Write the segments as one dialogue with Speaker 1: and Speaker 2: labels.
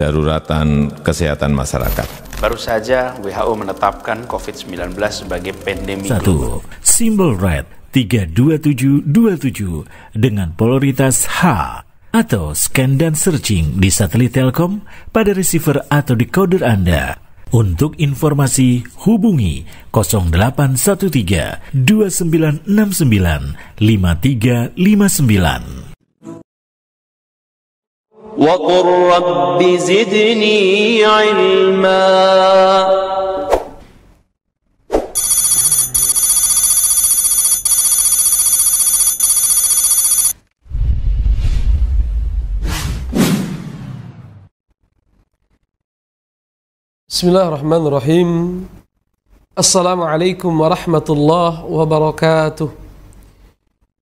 Speaker 1: daruratan kesehatan masyarakat. Baru saja WHO menetapkan COVID-19 sebagai pandemi. Satu, simbol Red 32727 dengan polaritas H atau scan dan searching di satelit Telkom pada receiver atau decoder Anda. Untuk informasi hubungi 0813 2969 5359. وقل رب زدني علما
Speaker 2: بسم الله الرحمن الرحيم السلام عليكم ورحمة الله وبركاته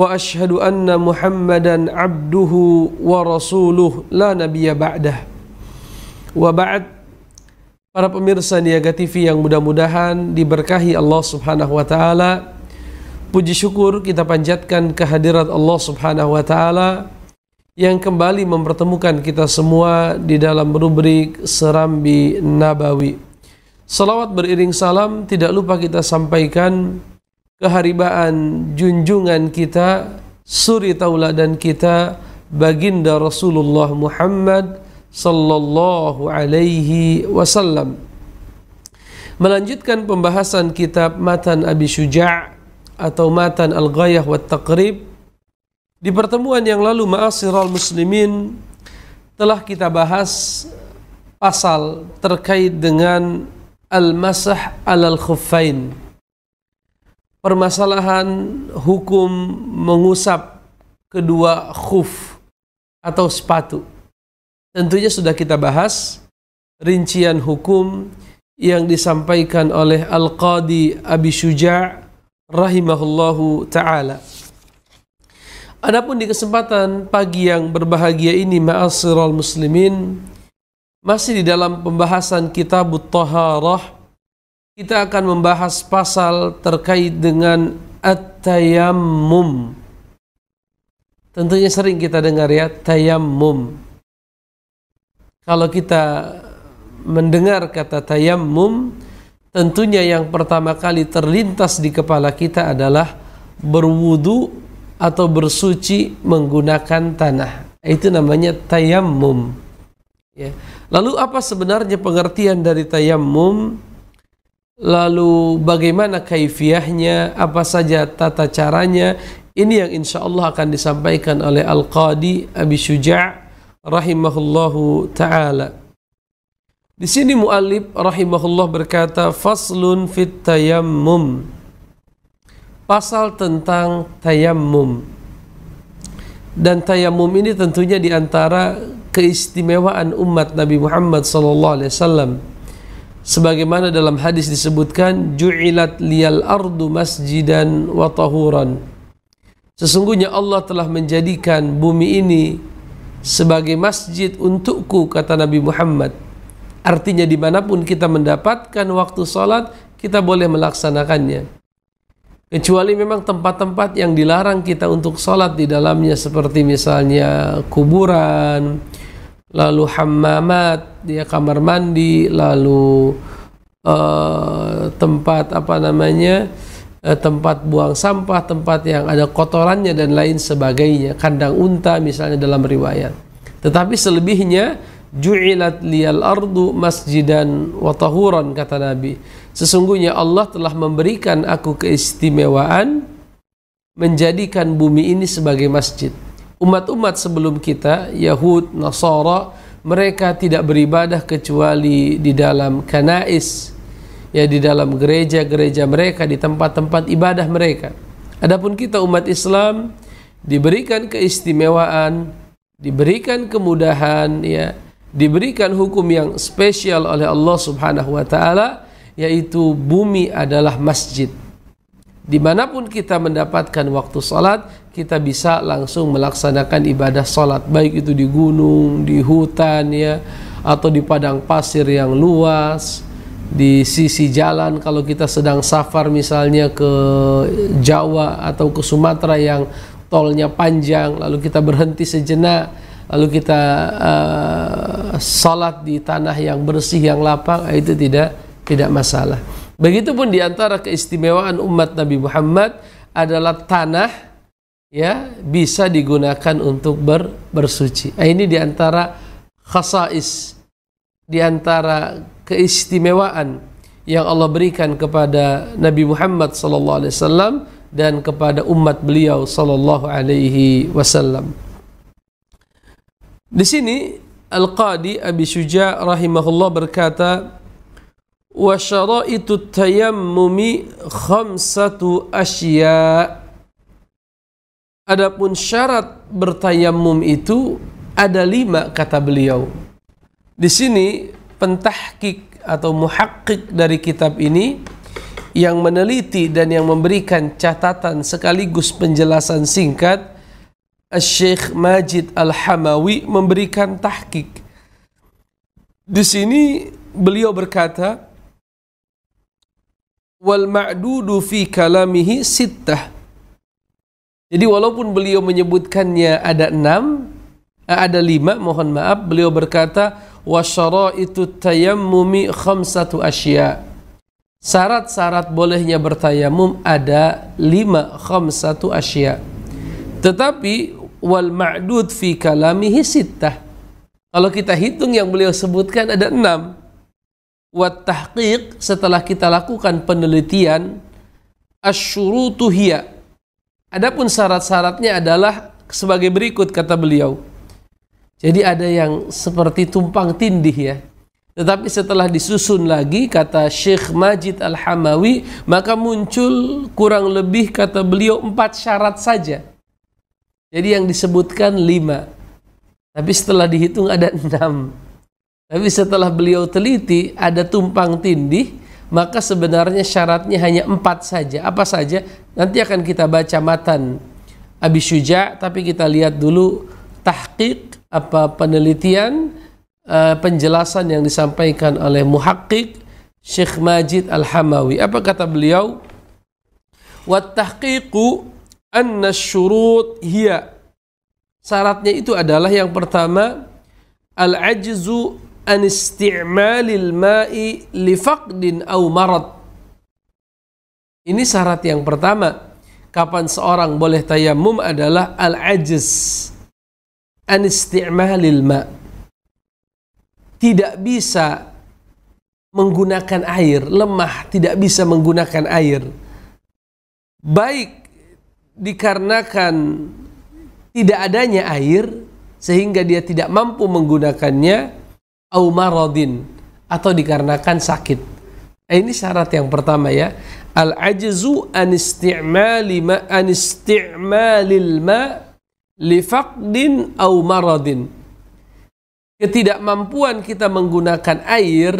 Speaker 2: واشهد ان محمدا عبده ورسوله لا نبي بعده وبعد para pemirsa Niaga TV yang mudah-mudahan diberkahi Allah Subhanahu wa taala puji syukur kita panjatkan kehadirat Allah Subhanahu wa taala yang kembali mempertemukan kita semua di dalam rubrik Serambi Nabawi. Salawat beriring salam tidak lupa kita sampaikan keharibaan junjungan kita, suri tauladan kita, baginda Rasulullah Muhammad sallallahu alaihi wasallam. Melanjutkan pembahasan kitab Matan Abi Syuja' atau Matan Al-Ghayah wa Taqrib di pertemuan yang lalu Ma'asirul Muslimin telah kita bahas pasal terkait dengan al-masah alal khuffain permasalahan hukum mengusap kedua khuf atau sepatu. Tentunya sudah kita bahas rincian hukum yang disampaikan oleh Al-Qadi Abi Syuja' rahimahullahu taala. Adapun di kesempatan pagi yang berbahagia ini ma'asyiral muslimin masih di dalam pembahasan kitab Taharah kita akan membahas pasal terkait dengan at-tayammum. Tentunya sering kita dengar ya tayammum. Kalau kita mendengar kata tayammum, tentunya yang pertama kali terlintas di kepala kita adalah berwudu atau bersuci menggunakan tanah. Itu namanya tayammum. Ya. Lalu apa sebenarnya pengertian dari tayammum? lalu bagaimana kaifiahnya, apa saja tata caranya. Ini yang insya Allah akan disampaikan oleh Al-Qadi Abi Syuja' rahimahullahu ta'ala. Di sini muallib, rahimahullah berkata, Faslun fit tayammum. Pasal tentang tayammum. Dan tayammum ini tentunya diantara keistimewaan umat Nabi Muhammad sallallahu alaihi wasallam sebagaimana dalam hadis disebutkan ju'ilat liyal ardu masjidan wa tahuran sesungguhnya Allah telah menjadikan bumi ini sebagai masjid untukku kata Nabi Muhammad artinya dimanapun kita mendapatkan waktu sholat kita boleh melaksanakannya kecuali memang tempat-tempat yang dilarang kita untuk sholat di dalamnya seperti misalnya kuburan, lalu hammamat ya kamar mandi lalu uh, tempat apa namanya uh, tempat buang sampah tempat yang ada kotorannya dan lain sebagainya kandang unta misalnya dalam riwayat tetapi selebihnya ju'ilat liyal ardu masjidan wa tahuran kata Nabi sesungguhnya Allah telah memberikan aku keistimewaan menjadikan bumi ini sebagai masjid umat-umat sebelum kita Yahud, Nasara mereka tidak beribadah kecuali di dalam kanais ya di dalam gereja-gereja mereka di tempat-tempat ibadah mereka adapun kita umat Islam diberikan keistimewaan diberikan kemudahan ya diberikan hukum yang spesial oleh Allah Subhanahu wa taala yaitu bumi adalah masjid dimanapun kita mendapatkan waktu salat kita bisa langsung melaksanakan ibadah sholat baik itu di gunung, di hutan ya atau di padang pasir yang luas di sisi jalan kalau kita sedang safar misalnya ke Jawa atau ke Sumatera yang tolnya panjang lalu kita berhenti sejenak lalu kita uh, salat di tanah yang bersih yang lapang eh, itu tidak tidak masalah begitupun di antara keistimewaan umat Nabi Muhammad adalah tanah ya bisa digunakan untuk ber, bersuci. Nah, ini diantara khasais, diantara keistimewaan yang Allah berikan kepada Nabi Muhammad SAW dan kepada umat beliau Sallallahu Alaihi Wasallam. Di sini Al-Qadi Abi Syuja rahimahullah berkata wa syara'itu tayammumi khamsatu asya' Adapun syarat bertayamum itu ada lima kata beliau. Di sini pentahkik atau muhakkik dari kitab ini yang meneliti dan yang memberikan catatan sekaligus penjelasan singkat Syekh Majid Al-Hamawi memberikan tahkik. Di sini beliau berkata wal ma'dudu fi kalamihi sittah jadi walaupun beliau menyebutkannya ada enam, eh, ada lima, mohon maaf, beliau berkata wasyara itu tayammumi khamsatu asya. Syarat-syarat bolehnya bertayamum ada lima khamsatu asya. Tetapi wal ma'dud fi kalamihi sittah. Kalau kita hitung yang beliau sebutkan ada enam. Wat tahqiq setelah kita lakukan penelitian asyurutu hiya Adapun syarat-syaratnya adalah sebagai berikut kata beliau. Jadi ada yang seperti tumpang tindih ya. Tetapi setelah disusun lagi kata Syekh Majid Al-Hamawi, maka muncul kurang lebih kata beliau empat syarat saja. Jadi yang disebutkan lima. Tapi setelah dihitung ada enam. Tapi setelah beliau teliti ada tumpang tindih maka sebenarnya syaratnya hanya empat saja. Apa saja? Nanti akan kita baca matan Abi Syuja, tapi kita lihat dulu tahqiq apa penelitian eh, penjelasan yang disampaikan oleh muhakkik Syekh Majid Al-Hamawi. Apa kata beliau? Wa tahqiqu anna syurut hiya. Syaratnya itu adalah yang pertama al-ajzu an isti'malil ma'i li faqdin aw marad. Ini syarat yang pertama. Kapan seorang boleh tayamum adalah al-ajiz an isti'malil ma. Tidak bisa menggunakan air, lemah, tidak bisa menggunakan air. Baik dikarenakan tidak adanya air sehingga dia tidak mampu menggunakannya au maradin atau dikarenakan sakit. Eh, ini syarat yang pertama ya. Al ajzu an isti'mali ma an isti'malil ma li faqdin au maradin. Ketidakmampuan kita menggunakan air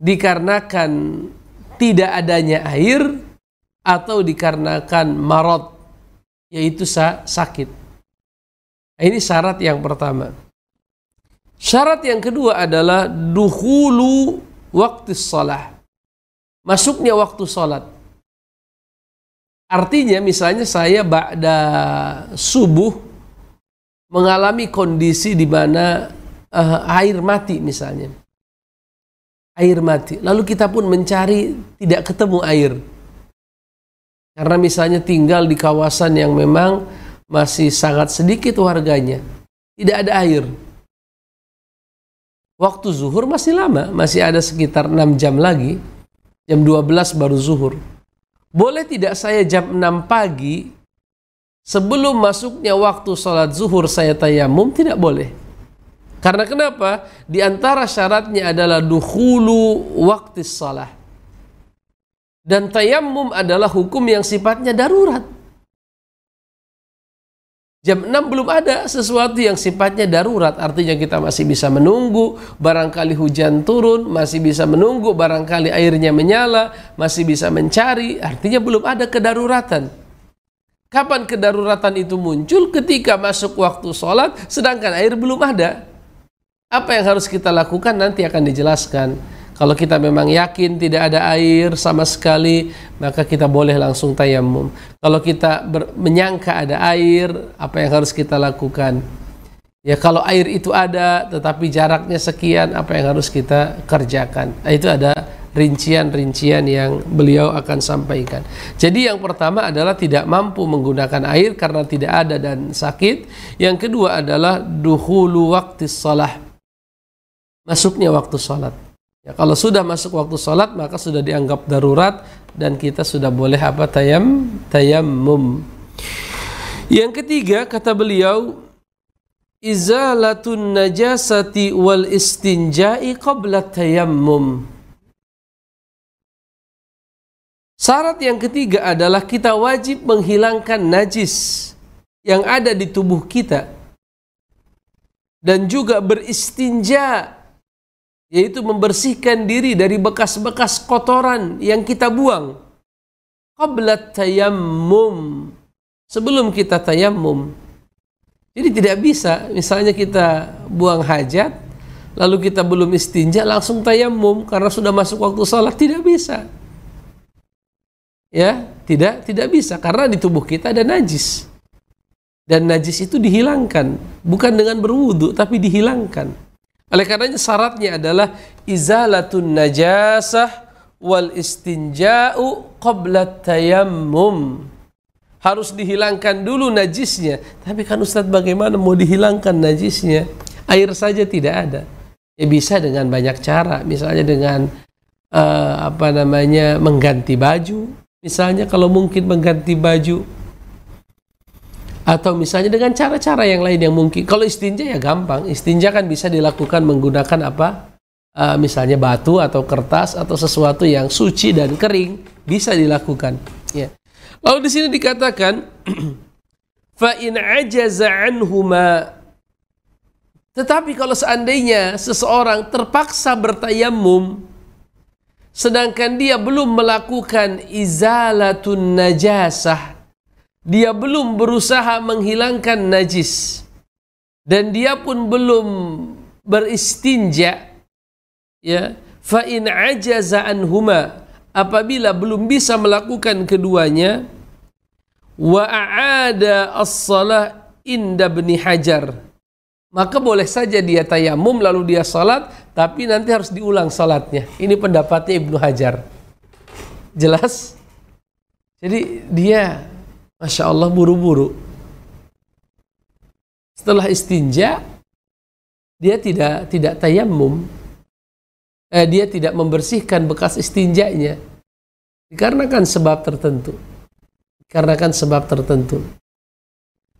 Speaker 2: dikarenakan tidak adanya air atau dikarenakan marot yaitu sakit. Ini syarat yang pertama. Syarat yang kedua adalah duhulu waktu sholat. Masuknya waktu salat. Artinya misalnya saya ba'da subuh mengalami kondisi di mana uh, air mati misalnya. Air mati. Lalu kita pun mencari tidak ketemu air. Karena misalnya tinggal di kawasan yang memang masih sangat sedikit warganya. Tidak ada air waktu zuhur masih lama, masih ada sekitar 6 jam lagi. Jam 12 baru zuhur. Boleh tidak saya jam 6 pagi sebelum masuknya waktu sholat zuhur saya tayamum? Tidak boleh. Karena kenapa? Di antara syaratnya adalah duhulu waktu sholat Dan tayamum adalah hukum yang sifatnya darurat. Jam 6 belum ada sesuatu yang sifatnya darurat, artinya kita masih bisa menunggu, barangkali hujan turun, masih bisa menunggu, barangkali airnya menyala, masih bisa mencari, artinya belum ada kedaruratan. Kapan kedaruratan itu muncul? Ketika masuk waktu sholat, sedangkan air belum ada. Apa yang harus kita lakukan nanti akan dijelaskan. Kalau kita memang yakin tidak ada air sama sekali, maka kita boleh langsung tayamum. Kalau kita menyangka ada air, apa yang harus kita lakukan? Ya kalau air itu ada, tetapi jaraknya sekian, apa yang harus kita kerjakan? Nah, itu ada rincian-rincian yang beliau akan sampaikan. Jadi yang pertama adalah tidak mampu menggunakan air karena tidak ada dan sakit. Yang kedua adalah duhulu waktu salah. Masuknya waktu salat. Ya, kalau sudah masuk waktu sholat maka sudah dianggap darurat dan kita sudah boleh apa tayam tayamum. Yang ketiga kata beliau izalatun najasati wal istinja'i qabla tayammum. Syarat yang ketiga adalah kita wajib menghilangkan najis yang ada di tubuh kita dan juga beristinja yaitu membersihkan diri dari bekas-bekas kotoran yang kita buang qabla tayammum sebelum kita tayammum jadi tidak bisa misalnya kita buang hajat lalu kita belum istinja langsung tayammum karena sudah masuk waktu sholat tidak bisa ya tidak tidak bisa karena di tubuh kita ada najis dan najis itu dihilangkan bukan dengan berwudu tapi dihilangkan oleh karenanya syaratnya adalah izalatun najasah wal istinja'u qabla tayammum. Harus dihilangkan dulu najisnya. Tapi kan Ustadz bagaimana mau dihilangkan najisnya? Air saja tidak ada. Ya bisa dengan banyak cara. Misalnya dengan uh, apa namanya mengganti baju. Misalnya kalau mungkin mengganti baju atau misalnya dengan cara-cara yang lain yang mungkin kalau istinja ya gampang istinja kan bisa dilakukan menggunakan apa uh, misalnya batu atau kertas atau sesuatu yang suci dan kering bisa dilakukan ya lalu di sini dikatakan fa in ajaza anhuma tetapi kalau seandainya seseorang terpaksa bertayamum sedangkan dia belum melakukan izalatun najasah dia belum berusaha menghilangkan najis dan dia pun belum beristinja ya fa in ajaza anhuma apabila belum bisa melakukan keduanya wa aada as-salah inda bni hajar maka boleh saja dia tayamum lalu dia salat tapi nanti harus diulang salatnya ini pendapatnya Ibnu Hajar jelas jadi dia Masya Allah buru-buru. Setelah istinja, dia tidak tidak tayamum. Eh, dia tidak membersihkan bekas istinjanya. Dikarenakan sebab tertentu. Dikarenakan sebab tertentu.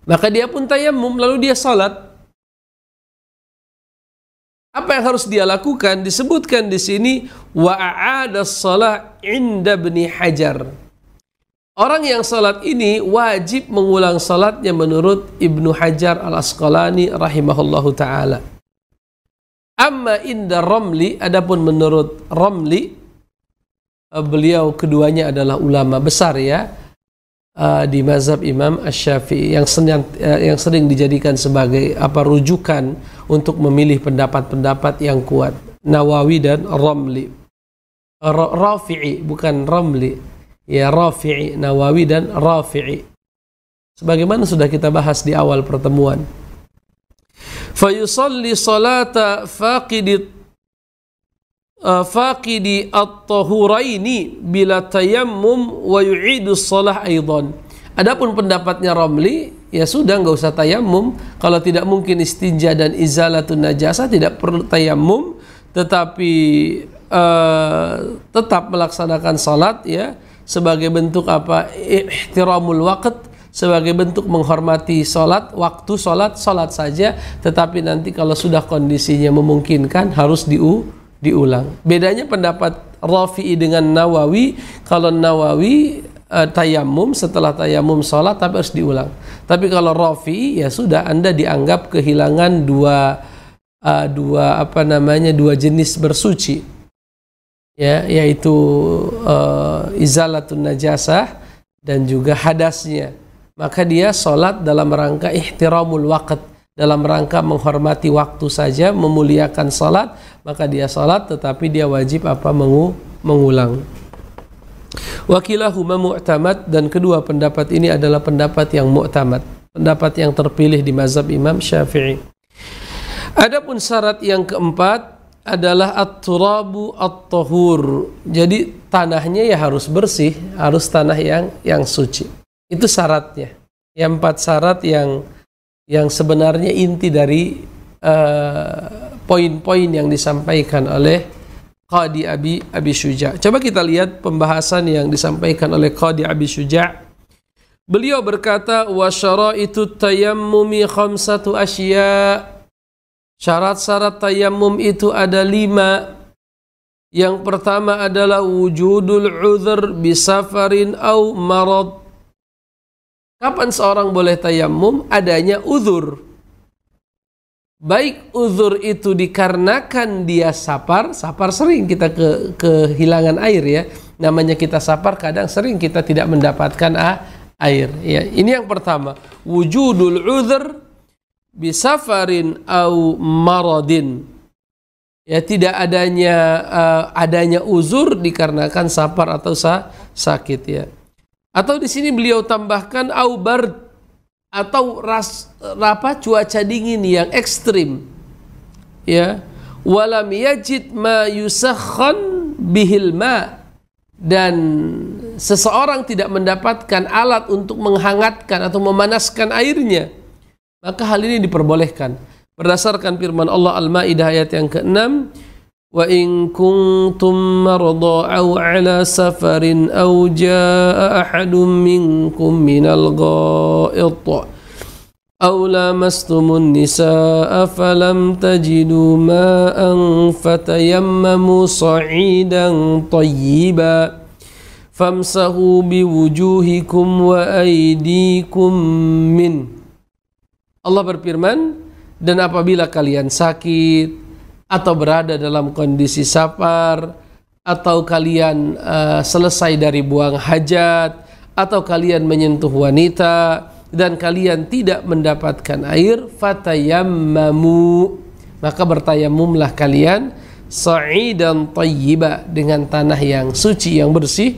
Speaker 2: Maka dia pun tayamum, lalu dia salat. Apa yang harus dia lakukan disebutkan di sini wa'ada salat inda bni hajar Orang yang salat ini wajib mengulang salatnya menurut Ibnu Hajar Al-Asqalani rahimahullahu taala. Amma inda Ramli adapun menurut Ramli eh, beliau keduanya adalah ulama besar ya eh, di mazhab Imam Asy-Syafi'i yang sering, eh, yang sering dijadikan sebagai apa rujukan untuk memilih pendapat-pendapat yang kuat. Nawawi dan Ramli. Rafi'i bukan Ramli ya Rafi'i Nawawi dan Rafi'i sebagaimana sudah kita bahas di awal pertemuan yusalli salata faqidi uh, faqidi at-tahuraini bila tayammum wa yu'idu salah aidan adapun pendapatnya Ramli ya sudah nggak usah tayammum kalau tidak mungkin istinja dan izalatun najasa tidak perlu tayammum tetapi uh, tetap melaksanakan salat ya sebagai bentuk apa ihtiramul waqt sebagai bentuk menghormati sholat waktu sholat sholat saja tetapi nanti kalau sudah kondisinya memungkinkan harus diu diulang bedanya pendapat Rafi'i dengan Nawawi kalau Nawawi e, eh, tayamum setelah tayamum sholat tapi harus diulang tapi kalau Rafi'i ya sudah anda dianggap kehilangan dua uh, dua apa namanya dua jenis bersuci ya yaitu uh, eh, izalatun najasah dan juga hadasnya maka dia sholat dalam rangka ihtiramul waqt dalam rangka menghormati waktu saja memuliakan sholat maka dia sholat tetapi dia wajib apa mengu mengulang wakilahuma mu'tamad dan kedua pendapat ini adalah pendapat yang mu'tamad pendapat yang terpilih di mazhab Imam Syafi'i Adapun syarat yang keempat adalah at-turabu at-tahur. Jadi tanahnya ya harus bersih, harus tanah yang yang suci. Itu syaratnya. Yang empat syarat yang yang sebenarnya inti dari eh, poin-poin uh, yang disampaikan oleh Qadi Abi Abi Syuja. Coba kita lihat pembahasan yang disampaikan oleh Qadi Abi Syuja. Beliau berkata wa syara'itu tayammumi khamsatu asya' Syarat-syarat tayamum itu ada lima. Yang pertama adalah wujudul uzur bisafarin au marad. Kapan seorang boleh tayamum? Adanya uzur. Baik uzur itu dikarenakan dia sapar, sapar sering kita ke, kehilangan air ya. Namanya kita sapar kadang sering kita tidak mendapatkan ah, air. Ya, ini yang pertama, wujudul uzur bisafarin au maradin ya tidak adanya uh, adanya uzur dikarenakan safar atau sa sakit ya atau di sini beliau tambahkan au bard atau ras apa cuaca dingin yang ekstrim ya walam yajid ma yusakhan bihil ma dan seseorang tidak mendapatkan alat untuk menghangatkan atau memanaskan airnya maka hal ini diperbolehkan. Berdasarkan firman Allah Al-Maidah ayat yang ke-6, wa in kuntum marada aw ala safarin aw jaa ahadun minkum minal ghaid أو لامستم النساء فلم تجدوا fatayammamu sa'idan tayyiba famsahu biwujuhikum wa aydikum min Allah berfirman, "Dan apabila kalian sakit atau berada dalam kondisi safar atau kalian uh, selesai dari buang hajat atau kalian menyentuh wanita dan kalian tidak mendapatkan air, fatayammamu." Maka bertayamumlah kalian sa'idan tayyiba dengan tanah yang suci yang bersih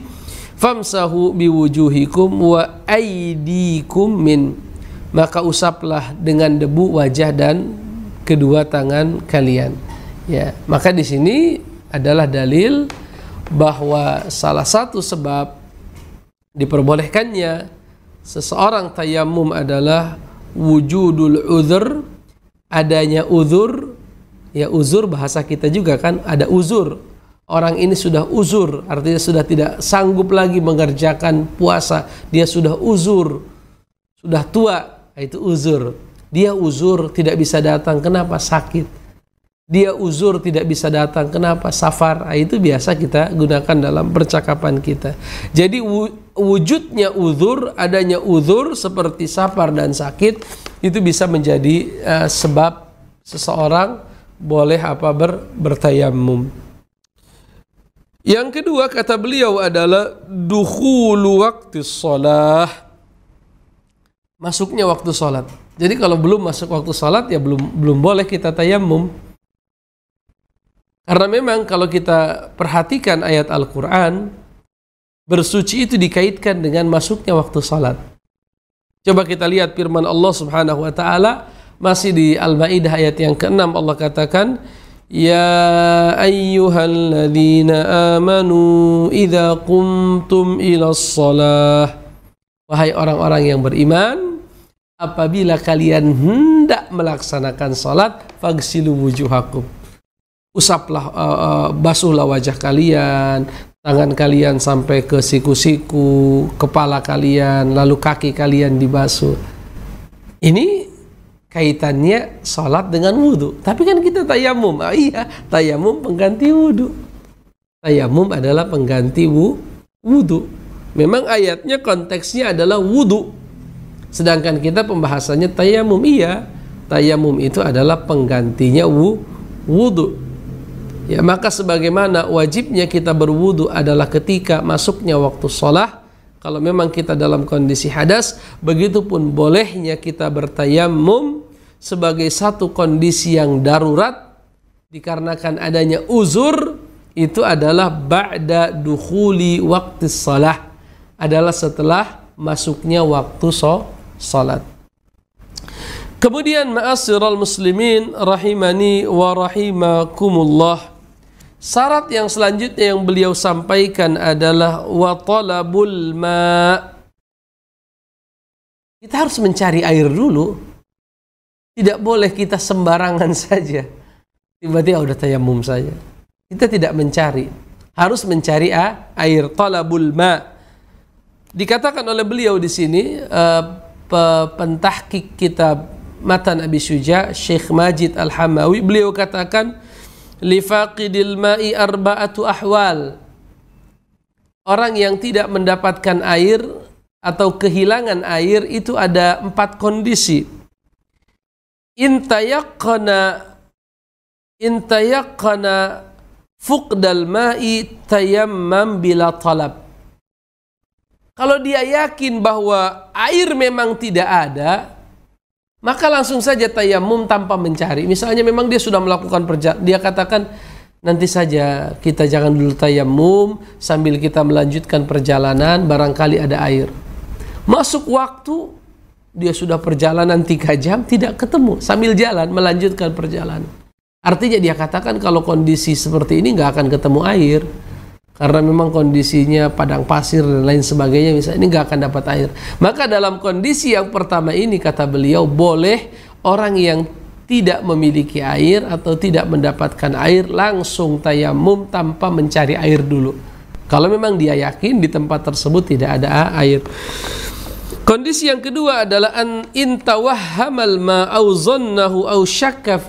Speaker 2: famsahu biwujuhikum wa aydikum min maka usaplah dengan debu wajah dan kedua tangan kalian. Ya, maka di sini adalah dalil bahwa salah satu sebab diperbolehkannya seseorang tayamum adalah wujudul uzur adanya uzur ya uzur bahasa kita juga kan ada uzur orang ini sudah uzur artinya sudah tidak sanggup lagi mengerjakan puasa dia sudah uzur sudah tua itu uzur. Dia uzur tidak bisa datang kenapa sakit. Dia uzur tidak bisa datang kenapa safar. Ah, itu biasa kita gunakan dalam percakapan kita. Jadi wujudnya uzur, adanya uzur seperti safar dan sakit itu bisa menjadi uh, sebab seseorang boleh apa ber, bertayamum. Yang kedua kata beliau adalah dukhulu waktu sholat masuknya waktu sholat. Jadi kalau belum masuk waktu sholat ya belum belum boleh kita tayamum. Karena memang kalau kita perhatikan ayat Al-Quran, bersuci itu dikaitkan dengan masuknya waktu sholat. Coba kita lihat firman Allah subhanahu wa ta'ala masih di Al-Ma'idah ayat yang ke-6 Allah katakan Ya ayyuhalladzina amanu idza kumtum ila salah Wahai orang-orang yang beriman, apabila kalian hendak melaksanakan sholat, fagsilu wujuhakum. Usaplah, uh, uh, basuhlah wajah kalian, tangan kalian sampai ke siku-siku, kepala kalian, lalu kaki kalian dibasuh. Ini kaitannya sholat dengan wudhu. Tapi kan kita tayamum. Ah, iya, tayamum pengganti wudhu. Tayamum adalah pengganti wudhu. Memang ayatnya konteksnya adalah wudhu. Sedangkan kita pembahasannya tayamum iya. Tayamum itu adalah penggantinya wu, wudhu. Ya, maka sebagaimana wajibnya kita berwudhu adalah ketika masuknya waktu sholat, kalau memang kita dalam kondisi hadas, begitupun bolehnya kita bertayamum sebagai satu kondisi yang darurat dikarenakan adanya uzur itu adalah ba'da dukhuli waktu sholat adalah setelah masuknya waktu salat. Kemudian ma'asyiral muslimin rahimani wa rahimakumullah. Syarat yang selanjutnya yang beliau sampaikan adalah wa talabul ma. Kita harus mencari air dulu. Tidak boleh kita sembarangan saja. Tiba-tiba ah, udah tayamum saja. Kita tidak mencari. Harus mencari ah, air talabul ma dikatakan oleh beliau di sini uh, eh, pentahkik kitab matan Abi Syuja Syekh Majid Al-Hamawi beliau katakan lifaqidil ma'i arba'atu ahwal orang yang tidak mendapatkan air atau kehilangan air itu ada empat kondisi intayakana intayakana fuqdal ma'i tayammam bila talab kalau dia yakin bahwa air memang tidak ada, maka langsung saja tayamum tanpa mencari. Misalnya memang dia sudah melakukan perjalanan, dia katakan nanti saja kita jangan dulu tayamum sambil kita melanjutkan perjalanan barangkali ada air. Masuk waktu dia sudah perjalanan tiga jam tidak ketemu sambil jalan melanjutkan perjalanan. Artinya dia katakan kalau kondisi seperti ini nggak akan ketemu air karena memang kondisinya padang pasir dan lain sebagainya misalnya ini nggak akan dapat air maka dalam kondisi yang pertama ini kata beliau boleh orang yang tidak memiliki air atau tidak mendapatkan air langsung tayamum tanpa mencari air dulu kalau memang dia yakin di tempat tersebut tidak ada air kondisi yang kedua adalah an intawahhamal ma'auzonnahu au syakka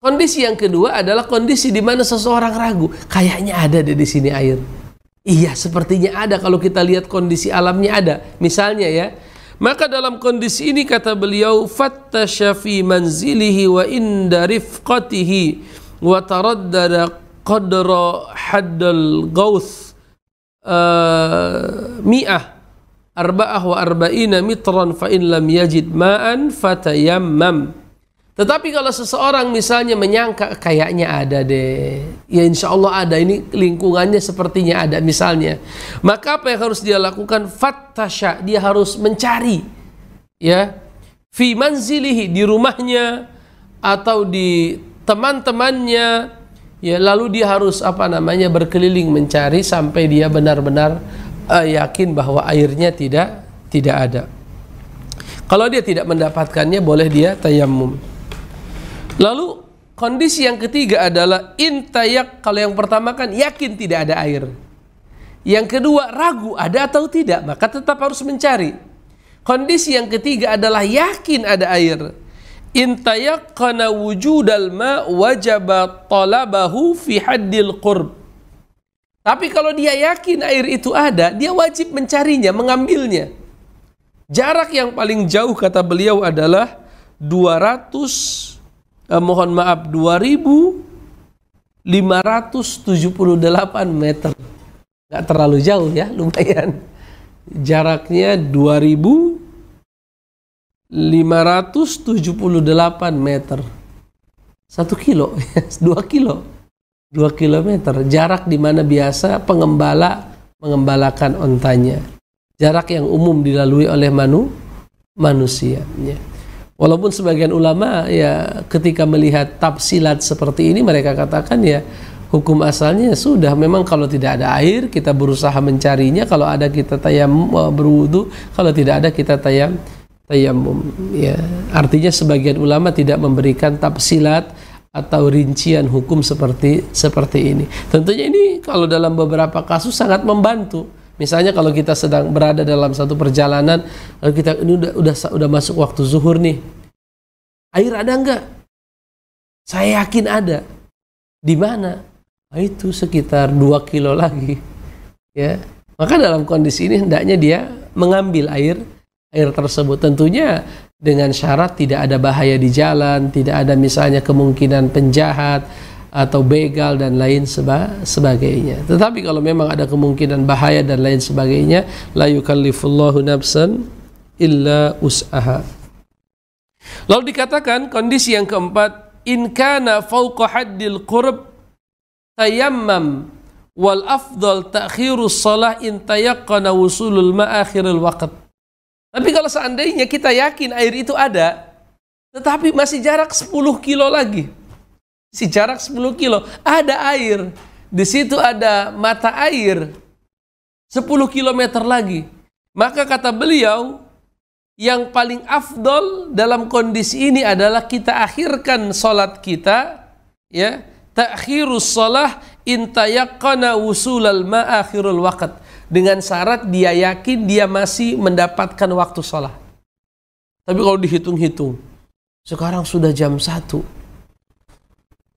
Speaker 2: Kondisi yang kedua adalah kondisi di mana seseorang ragu, kayaknya ada deh di sini air. Iya, sepertinya ada kalau kita lihat kondisi alamnya ada. Misalnya ya, maka dalam kondisi ini kata beliau fattashafi manzilihi wa inda rifqatihi wa taraddada qadra haddal gauth eh, mi'ah arba'ah wa arba'ina mitran fain lam yajid ma'an fatayammam tetapi kalau seseorang misalnya menyangka kayaknya ada deh, ya insya Allah ada, ini lingkungannya sepertinya ada misalnya. Maka apa yang harus dia lakukan? Fattasha, dia harus mencari. ya Fi manzilihi, di rumahnya, atau di teman-temannya, ya lalu dia harus apa namanya berkeliling mencari sampai dia benar-benar uh, yakin bahwa airnya tidak tidak ada. Kalau dia tidak mendapatkannya boleh dia tayamum. Lalu kondisi yang ketiga adalah intayak kalau yang pertama kan yakin tidak ada air. Yang kedua ragu ada atau tidak, maka tetap harus mencari. Kondisi yang ketiga adalah yakin ada air. intayak karena wujudal ma wajib talabahu fi hadil qurb. Tapi kalau dia yakin air itu ada, dia wajib mencarinya, mengambilnya. Jarak yang paling jauh kata beliau adalah 200 eh, mohon maaf 2578 meter nggak terlalu jauh ya lumayan jaraknya 2578 meter satu kilo dua kilo dua kilometer jarak di mana biasa pengembala mengembalakan ontanya jarak yang umum dilalui oleh manu manusia yeah. Walaupun sebagian ulama ya ketika melihat tafsilat seperti ini mereka katakan ya hukum asalnya sudah memang kalau tidak ada air kita berusaha mencarinya kalau ada kita tayam eh, berwudu kalau tidak ada kita tayam tayamum ya artinya sebagian ulama tidak memberikan tafsilat atau rincian hukum seperti seperti ini tentunya ini kalau dalam beberapa kasus sangat membantu Misalnya kalau kita sedang berada dalam satu perjalanan, lalu kita ini udah udah udah masuk waktu zuhur nih. Air ada nggak? Saya yakin ada. Di mana? Nah, itu sekitar 2 kilo lagi. Ya. Maka dalam kondisi ini hendaknya dia mengambil air air tersebut tentunya dengan syarat tidak ada bahaya di jalan, tidak ada misalnya kemungkinan penjahat, atau begal dan lain seba sebagainya. Tetapi kalau memang ada kemungkinan bahaya dan lain sebagainya, la yukallifullahu nafsan illa us'aha. Lalu dikatakan kondisi yang keempat, in kana fawqa haddil qurb tayammam wal afdal ta'khiru salah in tayaqqana wusulul ma'akhiril waqt. Tapi kalau seandainya kita yakin air itu ada, tetapi masih jarak 10 kilo lagi, si jarak 10 kilo ada air. Di situ ada mata air 10 kilometer lagi. Maka kata beliau, yang paling afdol dalam kondisi ini adalah kita akhirkan sholat kita, ya, takhirus sholah intayakana wusulal ma'akhirul waqt. Dengan syarat dia yakin dia masih mendapatkan waktu sholat. Tapi kalau dihitung-hitung, sekarang sudah jam 1,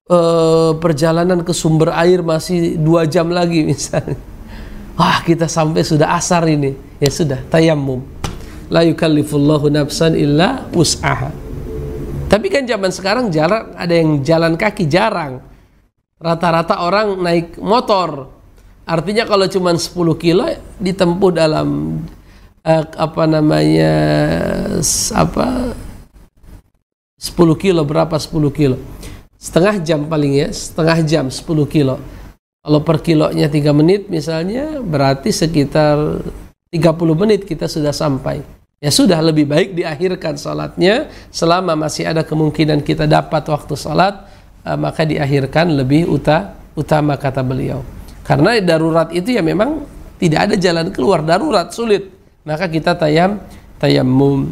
Speaker 2: Eh, perjalanan ke sumber air masih dua jam lagi misalnya. Wah kita sampai sudah asar ini. Ya sudah, tayammum. La yukallifullahu nafsan illa us'aha. Tapi kan zaman sekarang jarang ada yang jalan kaki jarang. Rata-rata orang naik motor. Artinya kalau cuma 10 kilo ditempuh dalam eh, apa namanya apa 10 kilo berapa 10 kilo setengah jam paling ya, setengah jam 10 kilo. Kalau per kilonya 3 menit misalnya, berarti sekitar 30 menit kita sudah sampai. Ya sudah lebih baik diakhirkan salatnya selama masih ada kemungkinan kita dapat waktu salat, eh, maka diakhirkan lebih uta, utama kata beliau. Karena darurat itu ya memang tidak ada jalan keluar, darurat sulit. Maka kita tayam tayamum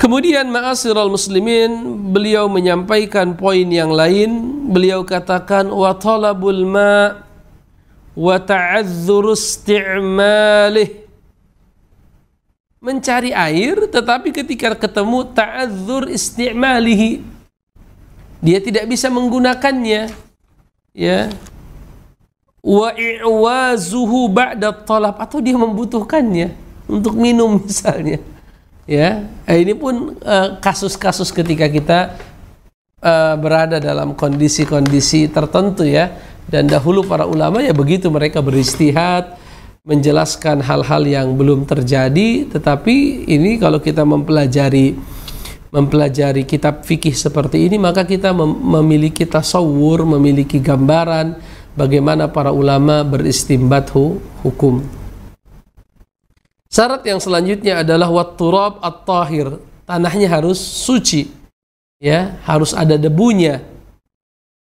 Speaker 2: Kemudian ma'asyiral muslimin beliau menyampaikan poin yang lain beliau katakan wa talabul ma wa isti'malih mencari air tetapi ketika ketemu ta'adzur isti'malihi dia tidak bisa menggunakannya ya wa i'wazuhu ba'da talab atau dia membutuhkannya untuk minum misalnya ya eh, ini pun eh, kasus-kasus uh, ketika kita uh, berada dalam kondisi-kondisi tertentu ya dan dahulu para ulama ya begitu mereka beristihad menjelaskan hal-hal yang belum terjadi tetapi ini kalau kita mempelajari mempelajari kitab fikih seperti ini maka kita mem memiliki tasawur memiliki gambaran bagaimana para ulama beristimbat hukum Syarat yang selanjutnya adalah waturab at-tahir. Tanahnya harus suci. Ya, harus ada debunya.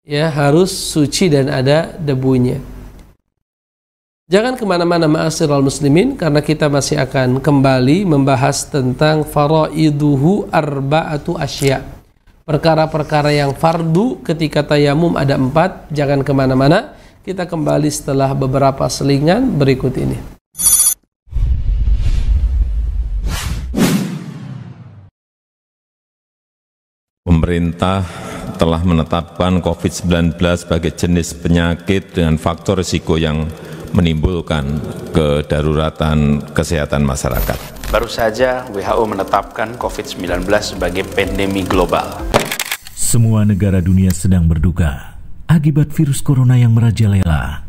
Speaker 2: Ya, harus suci dan ada debunya. Jangan kemana-mana al muslimin karena kita masih akan kembali membahas tentang faraiduhu arba'atu asya. Perkara-perkara yang fardu ketika tayamum ada empat. Jangan kemana-mana. Kita kembali setelah beberapa selingan berikut ini.
Speaker 1: Pemerintah telah menetapkan COVID-19 sebagai jenis penyakit dengan faktor risiko yang menimbulkan kedaruratan kesehatan masyarakat. Baru saja WHO menetapkan COVID-19 sebagai pandemi global. Semua negara dunia sedang berduka akibat virus corona yang merajalela.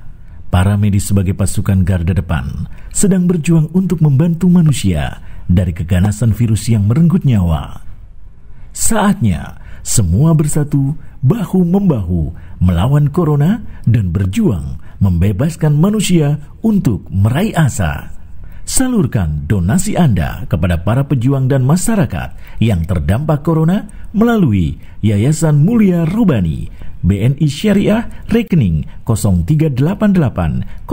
Speaker 1: Para medis sebagai pasukan garda depan sedang berjuang untuk membantu manusia dari keganasan virus yang merenggut nyawa Saatnya semua bersatu bahu membahu melawan corona dan berjuang membebaskan manusia untuk meraih asa. Salurkan donasi Anda kepada para pejuang dan masyarakat yang terdampak corona melalui Yayasan Mulia Rubani BNI Syariah rekening 0388 008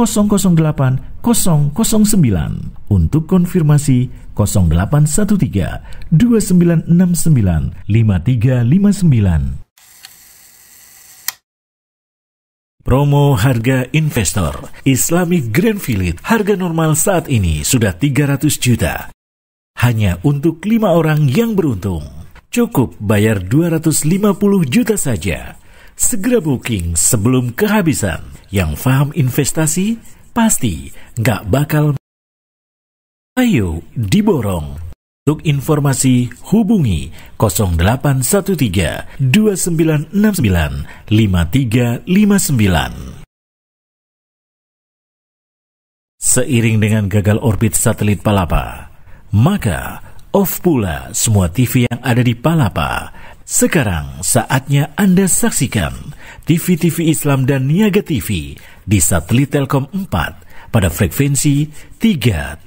Speaker 1: 009 untuk konfirmasi 0813 2969 5359 Promo harga investor Islamic Grand Village harga normal saat ini sudah 300 juta. Hanya untuk lima orang yang beruntung. Cukup bayar 250 juta saja. Segera booking sebelum kehabisan. Yang paham investasi pasti nggak bakal. Ayo diborong. Untuk informasi hubungi 0813 2969 5359. Seiring dengan gagal orbit satelit Palapa, maka off pula semua TV yang ada di Palapa sekarang saatnya Anda saksikan TV-TV Islam dan Niaga TV di satelit Telkom 4 pada frekuensi 3721,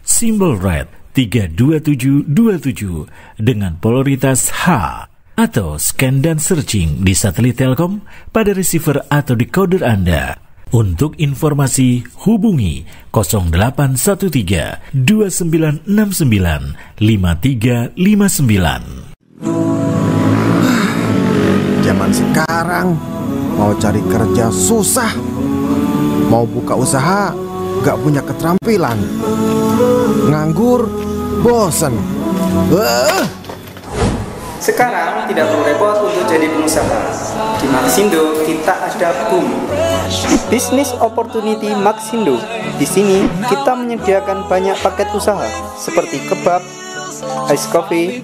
Speaker 1: simbol red 32727 dengan polaritas H atau scan dan searching di satelit Telkom pada receiver atau decoder Anda. Untuk informasi hubungi 0813 2969 5359. Zaman sekarang mau cari kerja susah, mau buka usaha gak punya keterampilan, nganggur, bosen. Uh. Sekarang tidak perlu repot untuk jadi pengusaha. Di Maxindo kita ada boom. Bisnis Opportunity Maxindo. Di sini kita menyediakan banyak paket usaha seperti kebab, ice coffee,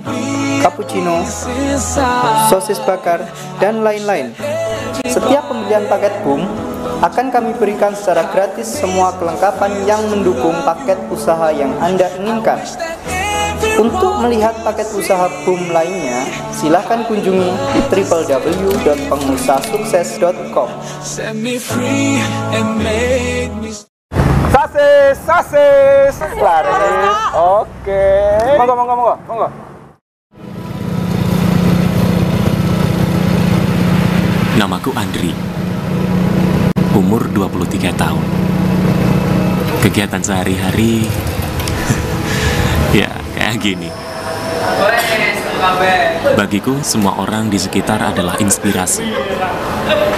Speaker 1: cappuccino, sosis bakar, dan lain-lain. Setiap pembelian paket BOOM akan kami berikan secara gratis semua kelengkapan yang mendukung paket usaha yang Anda inginkan. Untuk melihat paket usaha BOOM lainnya, silahkan kunjungi www.pengusahasukses.com. Sasis, sasis, laris. Oke. Monggo, monggo, monggo, monggo. Namaku Andri. Umur 23 tahun. Kegiatan sehari-hari ya kayak gini. Bagiku, semua orang di sekitar adalah inspirasi.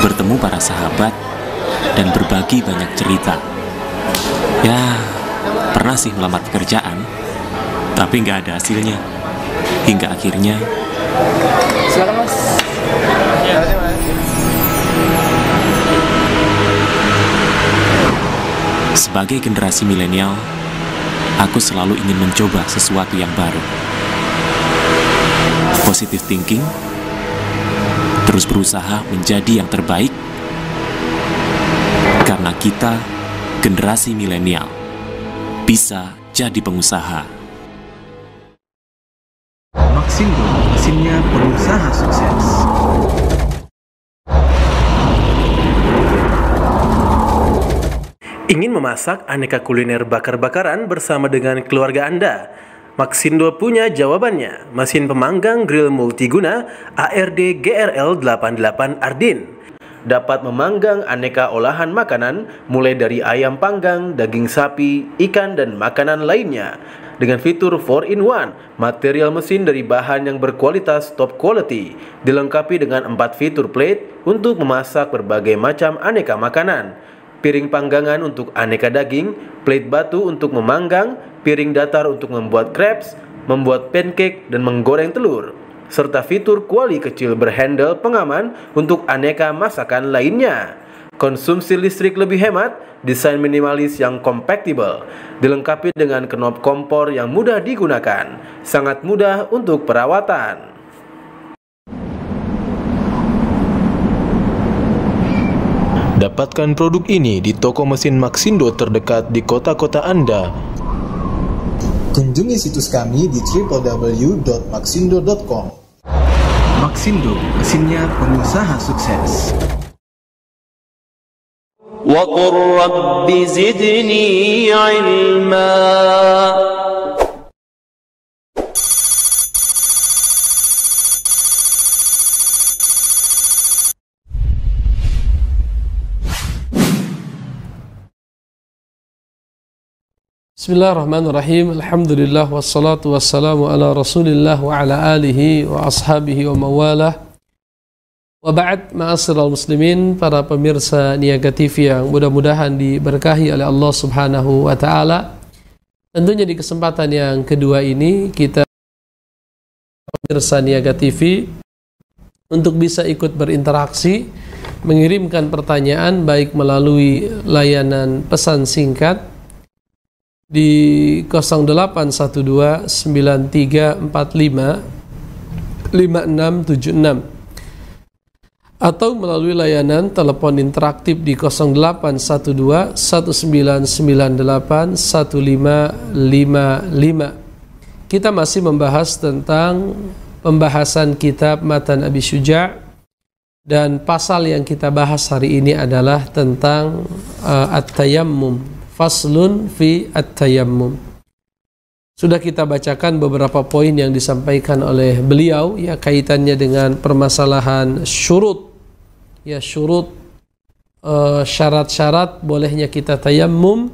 Speaker 1: Bertemu para sahabat dan berbagi banyak cerita Ya, pernah sih melamar pekerjaan, tapi nggak ada hasilnya. Hingga akhirnya... Silakan mas. Sebagai generasi milenial, aku selalu ingin mencoba sesuatu yang baru. Positif thinking, terus berusaha menjadi yang terbaik, karena kita generasi milenial bisa jadi pengusaha. Maksindo, mesinnya pengusaha sukses. Ingin memasak aneka kuliner bakar-bakaran bersama dengan keluarga Anda? Maxindo punya jawabannya. Mesin pemanggang grill multiguna ARD GRL 88 Ardin dapat memanggang aneka olahan makanan mulai dari ayam panggang, daging sapi, ikan, dan makanan lainnya. Dengan fitur 4-in-1, material mesin dari bahan yang berkualitas top quality, dilengkapi dengan 4 fitur plate untuk memasak berbagai macam aneka makanan piring panggangan untuk aneka daging, plate batu untuk memanggang, piring datar untuk membuat crepes, membuat pancake, dan menggoreng telur serta fitur kuali kecil berhandle pengaman untuk aneka masakan lainnya. Konsumsi listrik lebih hemat, desain minimalis yang kompatibel, dilengkapi dengan knob kompor yang mudah digunakan, sangat mudah untuk perawatan. Dapatkan produk ini di toko mesin Maxindo terdekat di kota-kota Anda Kunjungi situs kami di www.maxindo.com. Maxindo, mesinnya pengusaha sukses. وقل رب زدني علما
Speaker 2: Bismillahirrahmanirrahim. Alhamdulillah wassalatu wassalamu ala Rasulillah wa ala alihi wa ashabihi wa mawalah. Wa ba'd ma'asyiral muslimin, para pemirsa Niaga TV yang mudah-mudahan diberkahi oleh Allah Subhanahu wa taala. Tentunya di kesempatan yang kedua ini kita pemirsa Niaga TV untuk bisa ikut berinteraksi, mengirimkan pertanyaan baik melalui layanan pesan singkat di 081293455676 atau melalui layanan telepon interaktif di 081219981555. Kita masih membahas tentang pembahasan kitab Matan Abi Syuja' dan pasal yang kita bahas hari ini adalah tentang uh, at-tayammum Faslun fi at Sudah kita bacakan beberapa poin yang disampaikan oleh beliau ya kaitannya dengan permasalahan syurut. Ya syurut eh, syarat-syarat uh, bolehnya kita tayamum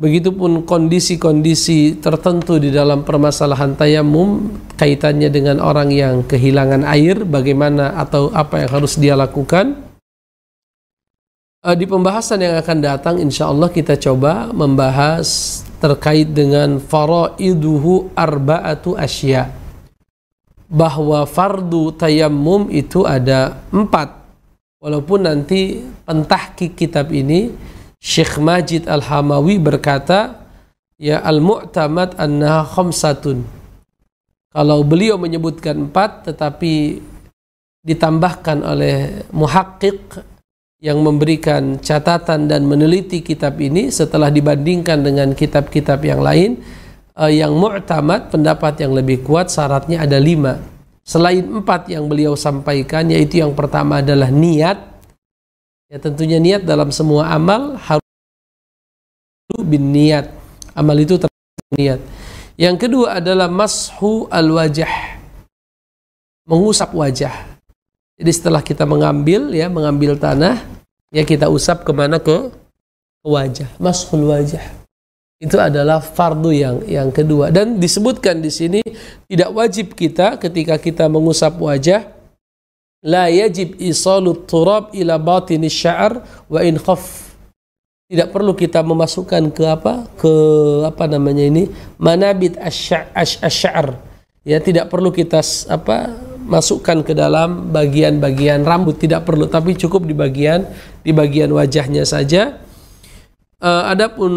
Speaker 2: Begitupun kondisi-kondisi tertentu di dalam permasalahan tayamum kaitannya dengan orang yang kehilangan air bagaimana atau apa yang harus dia lakukan Eh, di pembahasan yang akan datang insya Allah kita coba membahas terkait dengan faraiduhu arba'atu asya bahwa fardu tayammum itu ada empat walaupun nanti pentahki kitab ini Syekh Majid Al-Hamawi berkata ya al-mu'tamad anna khomsatun kalau beliau menyebutkan empat tetapi ditambahkan oleh muhakkik yang memberikan catatan dan meneliti kitab ini setelah dibandingkan dengan kitab-kitab yang lain uh, yang mu'tamad pendapat yang lebih kuat syaratnya ada lima selain empat yang beliau sampaikan yaitu yang pertama adalah niat ya tentunya niat dalam semua amal harus bin niat amal itu niat yang kedua adalah mashu al wajah mengusap wajah jadi setelah kita mengambil ya mengambil tanah ya kita usap kemana ke wajah, masuk wajah. Itu adalah fardu yang yang kedua dan disebutkan di sini tidak wajib kita ketika kita mengusap wajah la yajib isalut turab ila batini sya'ar wa in khaf tidak perlu kita memasukkan ke apa ke apa namanya ini manabit asy'ar ya tidak perlu kita apa masukkan ke dalam bagian-bagian rambut tidak perlu tapi cukup di bagian di bagian wajahnya saja. Uh, adapun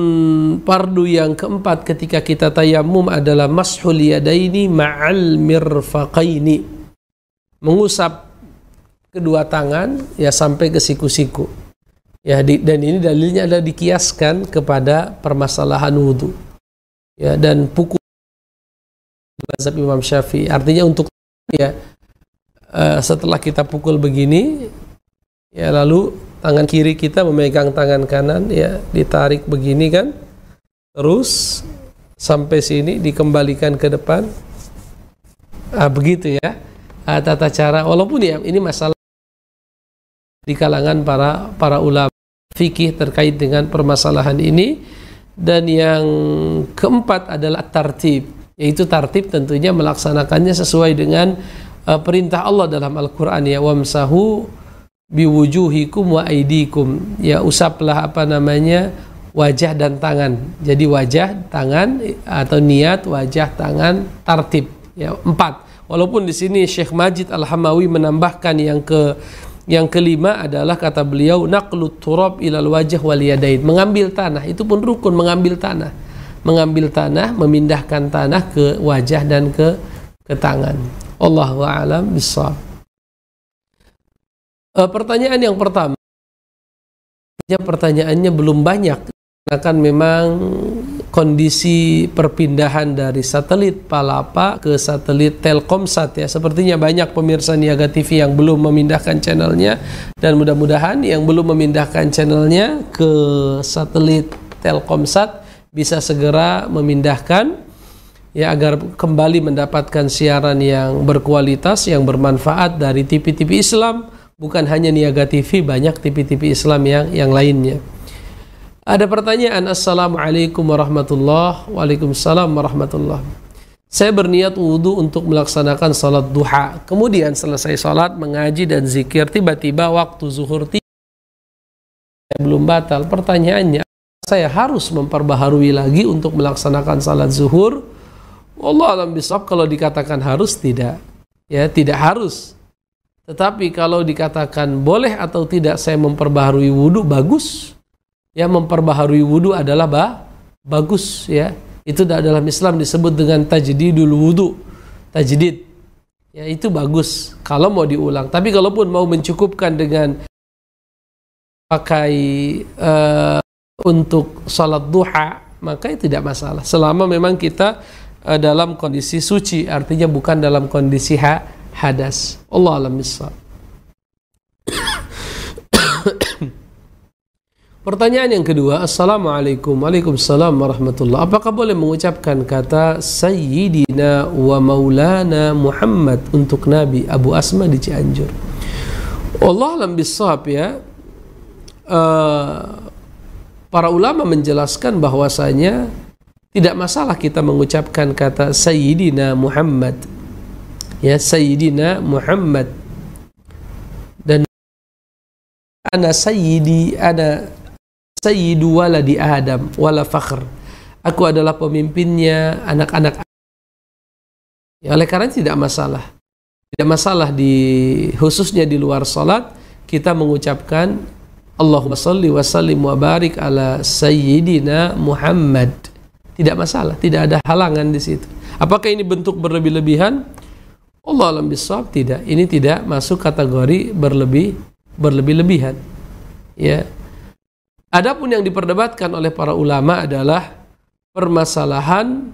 Speaker 2: pardu yang keempat ketika kita tayamum adalah mashul yadaini ma'al mirfaqaini. Mengusap kedua tangan ya sampai ke siku-siku. Ya di, dan ini dalilnya adalah dikiaskan kepada permasalahan wudhu. Ya dan pukul mazhab Imam Syafi'i. Artinya untuk ya Eh, setelah kita pukul begini ya lalu tangan kiri kita memegang tangan kanan ya ditarik begini kan terus sampai sini dikembalikan ke depan ah, begitu ya ah, tata cara walaupun ya ini masalah di kalangan para para ulama fikih terkait dengan permasalahan ini dan yang keempat adalah tartib yaitu tartib tentunya melaksanakannya sesuai dengan uh, perintah Allah dalam Al-Qur'an ya wamsahu biwujuhikum wa aidikum ya usaplah apa namanya wajah dan tangan. Jadi wajah, tangan atau niat wajah, tangan tartib ya empat. Walaupun di sini Syekh Majid Al-Hamawi menambahkan yang ke yang kelima adalah kata beliau naqlut turab ilal wajah wal yadain. Mengambil tanah itu pun rukun mengambil tanah. Mengambil tanah, memindahkan tanah ke wajah dan ke ke tangan. Allah alam bisa. E, eh, pertanyaan yang pertama, pertanyaannya belum banyak, akan memang kondisi perpindahan dari satelit Palapa ke satelit Telkomsat ya. Sepertinya banyak pemirsa Niaga TV yang belum memindahkan channelnya dan mudah-mudahan yang belum memindahkan channelnya ke satelit Telkomsat bisa segera memindahkan ya agar kembali mendapatkan siaran yang berkualitas yang bermanfaat dari TV-TV Islam bukan hanya Niaga TV banyak TV-TV Islam yang yang lainnya ada pertanyaan Assalamualaikum warahmatullahi Waalaikumsalam warahmatullahi saya berniat wudhu untuk melaksanakan sholat duha kemudian selesai sholat mengaji dan zikir tiba-tiba waktu zuhur tiba belum batal pertanyaannya saya harus memperbaharui lagi untuk melaksanakan salat zuhur Allah alam bisab kalau dikatakan harus tidak ya tidak harus tetapi kalau dikatakan boleh atau tidak saya memperbaharui wudhu bagus. Ya memperbaharui wudhu adalah bah, bagus ya. Itu dalam Islam disebut dengan tajdidul wudhu. Tajdid. Ya itu bagus kalau mau diulang. Tapi kalaupun mau mencukupkan dengan pakai uh, untuk salat duha maka itu tidak masalah. Selama memang kita uh, dalam kondisi suci artinya bukan dalam kondisi ha hadas Allah alam misal Pertanyaan yang kedua, Assalamualaikum Waalaikumsalam warahmatullah. Apakah boleh mengucapkan kata Sayyidina wa Maulana Muhammad untuk Nabi Abu Asma di Cianjur? Allah alam bisab ya. Uh, para ulama menjelaskan bahwasanya tidak masalah kita mengucapkan kata Sayyidina Muhammad. Ya, Sayyidina Muhammad. Dan ana sayyidi, ana sayyidu di Adam, wala fakhr. Aku adalah pemimpinnya anak-anak Ya, oleh karena tidak masalah. Tidak masalah di khususnya di luar salat kita mengucapkan Allahumma salli wa sallim wa barik ala sayyidina Muhammad. Tidak masalah, tidak ada halangan di situ. Apakah ini bentuk berlebih-lebihan? Allah alam bisawab tidak. Ini tidak masuk kategori berlebih berlebih-lebihan. Ya. Adapun yang diperdebatkan oleh para ulama adalah permasalahan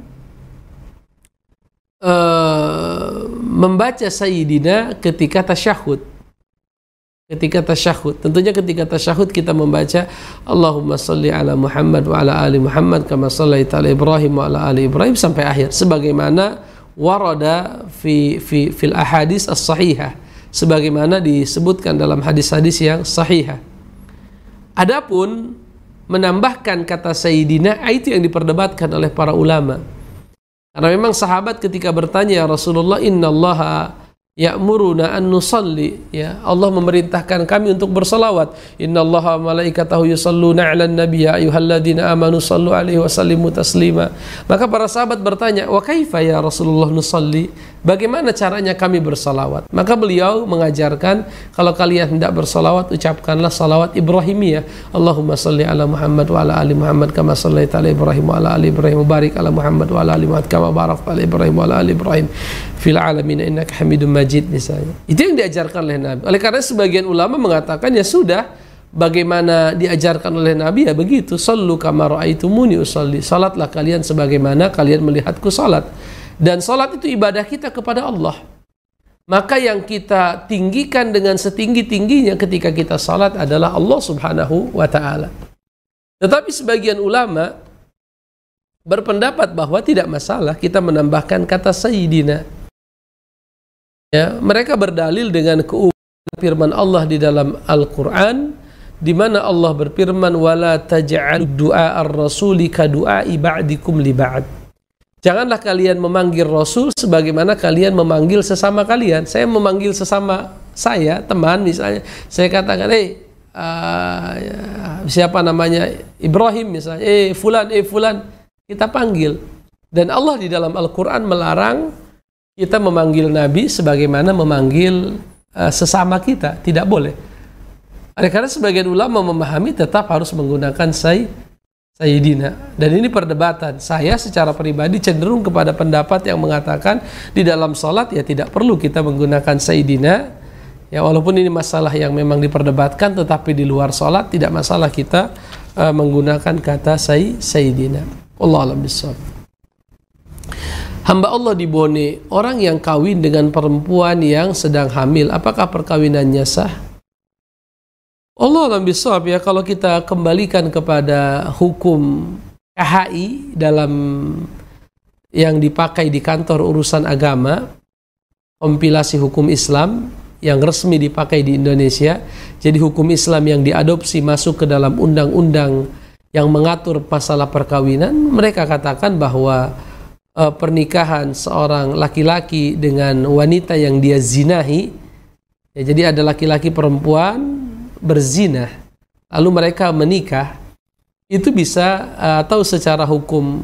Speaker 2: uh, membaca sayyidina ketika tasyahud ketika tasyahud. Tentunya ketika tasyahud kita membaca Allahumma salli ala Muhammad wa ala ali Muhammad kama sholli ala Ibrahim wa ala ali Ibrahim sampai akhir sebagaimana warada fi fi fil ahadis as-sahihah sebagaimana disebutkan dalam hadis-hadis yang sahihah. Adapun menambahkan kata sayyidina ah, itu yang diperdebatkan oleh para ulama. Karena memang sahabat ketika bertanya ya Rasulullah innallaha ya'muruna an nusalli ya Allah memerintahkan kami untuk bersolawat innallaha malaikatahu yusalluna 'alan nabiyya ayyuhalladzina amanu sallu 'alaihi wa sallimu taslima maka para sahabat bertanya wa kaifa ya Rasulullah nusalli bagaimana caranya kami bersolawat maka beliau mengajarkan kalau kalian hendak bersolawat ucapkanlah salawat Ibrahimiyah Allahumma salli ala Muhammad wa ala ali Muhammad kama salli ala Ibrahim wa ala ali Ibrahim barik ala Muhammad wa ala ali Muhammad kama barakta ala Ibrahim wa ala ali Ibrahim fil alamin innaka hamidum majid misalnya. Itu yang diajarkan oleh Nabi. Oleh karena sebagian ulama mengatakan ya sudah bagaimana diajarkan oleh Nabi ya begitu. Sallu kama raaitumuni usalli. Salatlah kalian sebagaimana kalian melihatku salat. Dan salat itu ibadah kita kepada Allah. Maka yang kita tinggikan dengan setinggi-tingginya ketika kita salat adalah Allah Subhanahu wa taala. Tetapi sebagian ulama berpendapat bahwa tidak masalah kita menambahkan kata sayyidina Ya, mereka berdalil dengan keumuman firman Allah di dalam Al-Qur'an di mana Allah berfirman wala taj'al du'a ar-rasuli ka du'a ba'dikum li ba'd. Janganlah kalian memanggil rasul sebagaimana kalian memanggil sesama kalian. Saya memanggil sesama saya, teman misalnya. Saya katakan, hey, uh, ah, ya, siapa namanya? Ibrahim misalnya. Eh, fulan, eh fulan." Kita panggil. Dan Allah di dalam Al-Qur'an melarang kita memanggil Nabi sebagaimana memanggil uh, sesama kita. Tidak boleh. Oleh karena sebagian ulama memahami tetap harus menggunakan say, Sayyidina. Dan ini perdebatan. Saya secara pribadi cenderung kepada pendapat yang mengatakan di dalam sholat ya tidak perlu kita menggunakan Sayyidina. Ya walaupun ini masalah yang memang diperdebatkan tetapi di luar sholat tidak masalah kita uh, menggunakan kata say, Sayyidina. Allah lebih Hamba Allah Bone, orang yang kawin dengan perempuan yang sedang hamil, apakah perkawinannya sah? Allah alam bisawab ya kalau kita kembalikan kepada hukum KHI dalam yang dipakai di kantor urusan agama kompilasi hukum Islam yang resmi dipakai di Indonesia jadi hukum Islam yang diadopsi masuk ke dalam undang-undang yang mengatur masalah perkawinan mereka katakan bahwa uh, pernikahan seorang laki-laki dengan wanita yang dia zinahi ya, jadi ada laki-laki perempuan berzina lalu mereka menikah itu bisa uh, atau secara hukum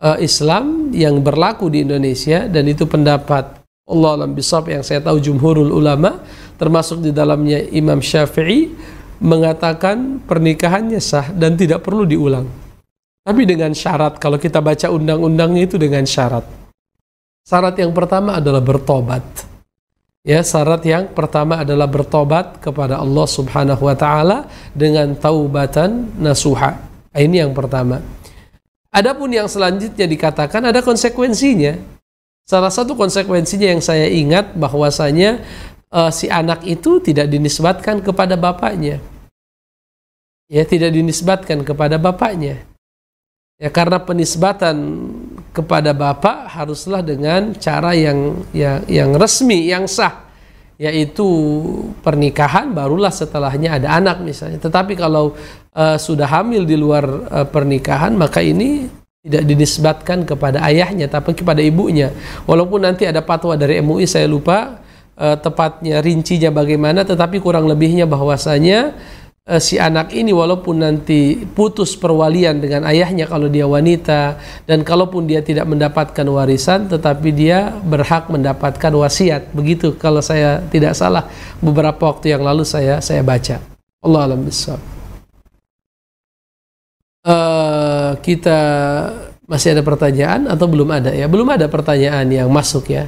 Speaker 2: uh, Islam yang berlaku di Indonesia dan itu pendapat Allah alam bisab yang saya tahu jumhurul ulama termasuk di dalamnya Imam Syafi'i mengatakan pernikahannya sah dan tidak perlu diulang. Tapi dengan syarat, kalau kita baca undang-undangnya itu dengan syarat. Syarat yang pertama adalah bertobat. Ya, syarat yang pertama adalah bertobat kepada Allah Subhanahu wa taala dengan taubatan nasuha. Nah, ini yang pertama. Adapun yang selanjutnya dikatakan ada konsekuensinya. Salah satu konsekuensinya yang saya ingat bahwasanya uh, si anak itu tidak dinisbatkan kepada bapaknya. Ya, tidak dinisbatkan kepada bapaknya. Ya karena penisbatan kepada bapak haruslah dengan cara yang yang, yang resmi, yang sah, yaitu pernikahan barulah setelahnya ada anak misalnya. Tetapi kalau uh, sudah hamil di luar uh, pernikahan maka ini tidak dinisbatkan kepada ayahnya tapi kepada ibunya. Walaupun nanti ada patwa dari MUI saya lupa uh, tepatnya rincinya bagaimana tetapi kurang lebihnya bahwasanya uh, si anak ini walaupun nanti putus perwalian dengan ayahnya kalau dia wanita dan kalaupun dia tidak mendapatkan warisan tetapi dia berhak mendapatkan wasiat begitu kalau saya tidak salah beberapa waktu yang lalu saya saya baca Allah alam besar uh, eh, kita masih ada pertanyaan atau belum ada ya belum ada pertanyaan yang masuk ya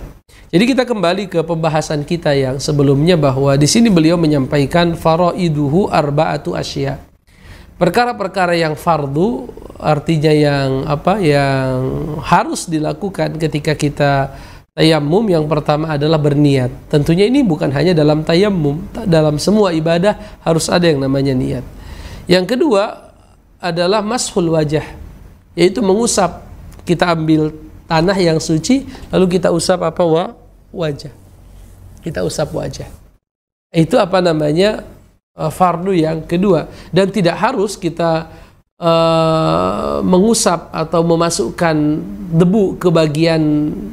Speaker 2: jadi kita kembali ke pembahasan kita yang sebelumnya bahwa di sini beliau menyampaikan faraiduhu arba'atu asya. Perkara-perkara yang fardu artinya yang apa yang harus dilakukan ketika kita Tayamum yang pertama adalah berniat. Tentunya ini bukan hanya dalam tayamum, dalam semua ibadah harus ada yang namanya niat. Yang kedua adalah mashul wajah, yaitu mengusap. Kita ambil tanah yang suci lalu kita usap apa wa wajah kita usap wajah itu apa namanya eh, fardu yang kedua dan tidak harus kita uh, mengusap atau memasukkan debu ke bagian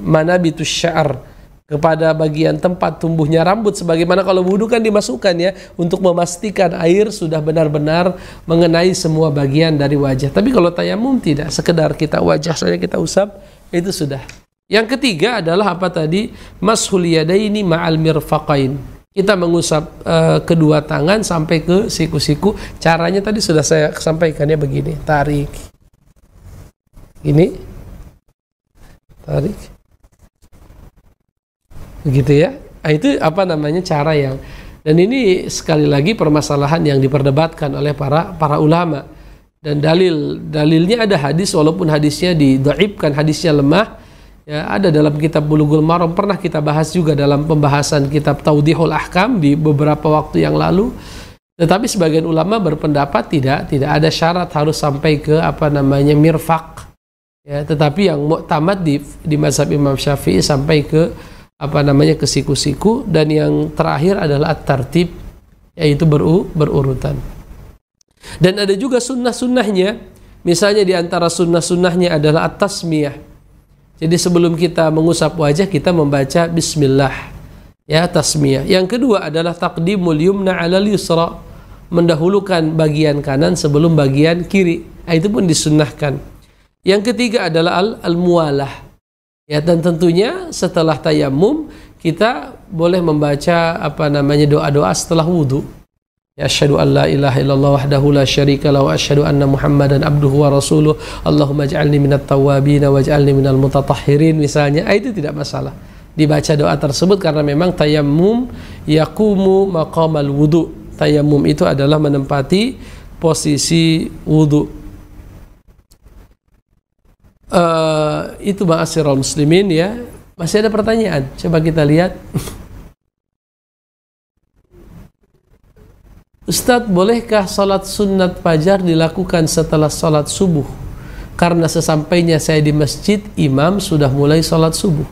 Speaker 2: mana bitus syar kepada bagian tempat tumbuhnya rambut sebagaimana kalau wudhu kan dimasukkan ya untuk memastikan air sudah benar-benar mengenai semua bagian dari wajah tapi kalau tayamum tidak sekedar kita wajah saja kita usap itu sudah. Yang ketiga adalah apa tadi? Mashul yadaini ma'al mirfaqain. Kita mengusap uh, kedua tangan sampai ke siku-siku. Caranya tadi sudah saya sampaikan ya begini. Tarik. Ini. Tarik. Begitu ya. Nah, itu apa namanya cara yang dan ini sekali lagi permasalahan yang diperdebatkan oleh para para ulama dan dalil dalilnya ada hadis walaupun hadisnya didaibkan hadisnya lemah ya ada dalam kitab Bulughul Maram pernah kita bahas juga dalam pembahasan kitab Taudihul Ahkam di beberapa waktu yang lalu tetapi sebagian ulama berpendapat tidak tidak ada syarat harus sampai ke apa namanya mirfak ya tetapi yang muktamad di di mazhab Imam Syafi'i sampai ke apa namanya ke siku-siku dan yang terakhir adalah at-tartib yaitu beru, berurutan dan ada juga sunnah-sunnahnya. Misalnya di antara sunnah-sunnahnya adalah at-tasmiyah. Jadi sebelum kita mengusap wajah kita membaca bismillah. Ya, tasmiyah. Yang kedua adalah taqdimul yumna ala yusra. Mendahulukan bagian kanan sebelum bagian kiri. Nah, itu pun disunnahkan. Yang ketiga adalah al- al Ya, dan tentunya setelah tayamum kita boleh membaca apa namanya doa-doa setelah wudhu أشهد أن لا إله إلا الله وحده لا شريك له وأشهد أن محمدا عبده ورسوله اللهم اجعلني من التوابين واجعلني من المتطهرين misalnya ah, itu tidak masalah dibaca doa tersebut karena memang tayammum yakumu maqamal wudu tayammum itu adalah menempati posisi wudu uh, itu ma'asyiral muslimin ya masih ada pertanyaan coba kita lihat Ustadz, bolehkah sholat sunat fajar dilakukan setelah sholat subuh? Karena sesampainya saya di masjid, imam sudah mulai sholat subuh.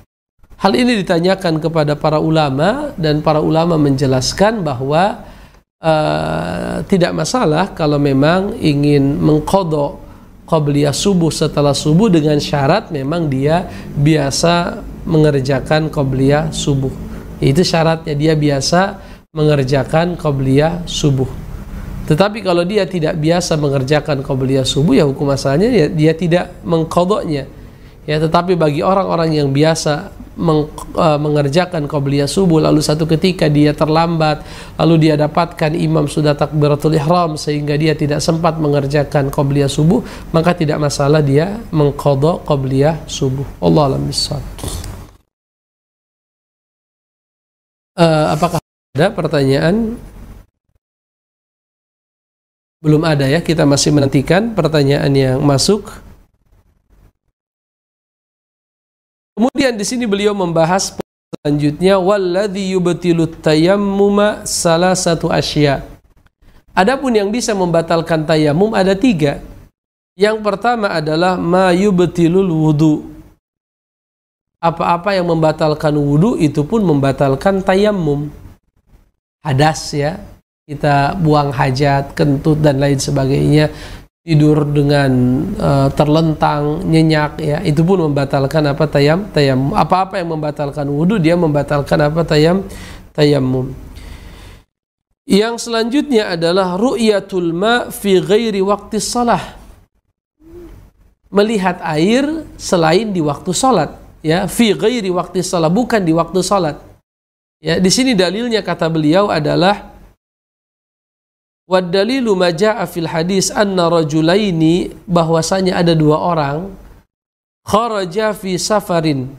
Speaker 2: Hal ini ditanyakan kepada para ulama dan para ulama menjelaskan bahwa uh, tidak masalah kalau memang ingin mengkodok qobliyah subuh setelah subuh dengan syarat memang dia biasa mengerjakan qobliyah subuh. Itu syaratnya dia biasa mengerjakan qabliyah subuh. Tetapi kalau dia tidak biasa mengerjakan qabliyah subuh ya hukum asalnya ya, dia tidak mengkodoknya. Ya, tetapi bagi orang-orang yang biasa meng, uh, mengerjakan qabliyah subuh lalu satu ketika dia terlambat, lalu dia dapatkan imam sudah takbiratul ihram sehingga dia tidak sempat mengerjakan qabliyah subuh, maka tidak masalah dia mengkodok qabliyah subuh. Allah alam Uh, apakah ada pertanyaan? Belum ada ya, kita masih menantikan pertanyaan yang masuk. Kemudian di sini beliau membahas selanjutnya walladzi yubtilu tayammuma salah satu asya. Adapun yang bisa membatalkan tayamum ada tiga. Yang pertama adalah ma yubtilul wudu. Apa-apa yang membatalkan wudu itu pun membatalkan tayamum hadas ya kita buang hajat kentut dan lain sebagainya tidur dengan uh, terlentang nyenyak ya itu pun membatalkan apa tayam tayam apa apa yang membatalkan wudhu dia membatalkan apa tayam tayamum yang selanjutnya adalah ru'yatul ma fi ghairi waktu salah melihat air selain di waktu salat ya fi ghairi waktu salat bukan di waktu salat Ya, di sini dalilnya kata beliau adalah dalilu maja'a fil hadis anna rajulaini bahwasanya ada dua orang kharaja fi safarin